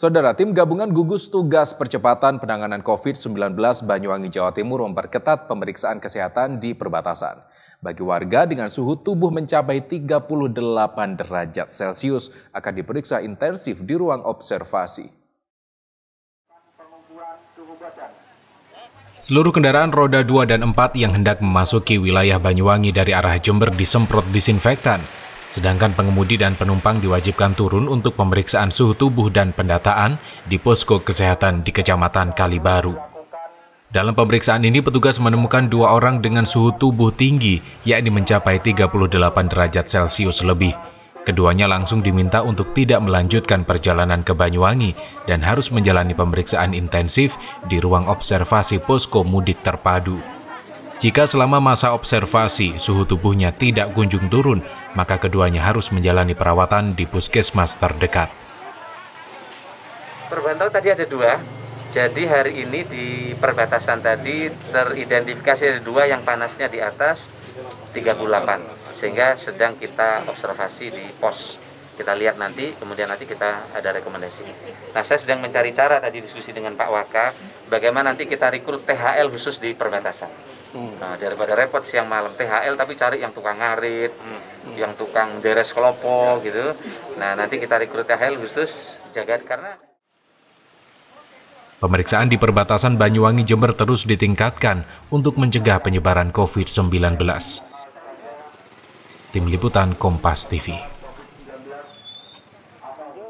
Saudara tim gabungan gugus tugas percepatan penanganan COVID-19 Banyuwangi Jawa Timur memperketat pemeriksaan kesehatan di perbatasan. Bagi warga dengan suhu tubuh mencapai 38 derajat Celcius akan diperiksa intensif di ruang observasi. Seluruh kendaraan roda 2 dan 4 yang hendak memasuki wilayah Banyuwangi dari arah Jember disemprot disinfektan Sedangkan pengemudi dan penumpang diwajibkan turun untuk pemeriksaan suhu tubuh dan pendataan di posko kesehatan di Kecamatan Kalibaru. Dalam pemeriksaan ini, petugas menemukan dua orang dengan suhu tubuh tinggi, yakni mencapai 38 derajat Celcius lebih. Keduanya langsung diminta untuk tidak melanjutkan perjalanan ke Banyuwangi dan harus menjalani pemeriksaan intensif di ruang observasi posko mudik terpadu. Jika selama masa observasi suhu tubuhnya tidak kunjung turun, maka keduanya harus menjalani perawatan di puskesmas terdekat. Perbantau tadi ada dua, jadi hari ini di perbatasan tadi teridentifikasi ada dua yang panasnya di atas 38, sehingga sedang kita observasi di pos kita lihat nanti, kemudian nanti kita ada rekomendasi. Nah, saya sedang mencari cara tadi diskusi dengan Pak Wakaf, bagaimana nanti kita rekrut THL khusus di perbatasan. Hmm. Nah, daripada repot siang malam THL tapi cari yang tukang ngarit, hmm. hmm. yang tukang deres kelopo gitu. Nah, nanti kita rekrut THL khusus jaga karena Pemeriksaan di perbatasan Banyuwangi Jember terus ditingkatkan untuk mencegah penyebaran COVID-19. Tim Liputan Kompas TV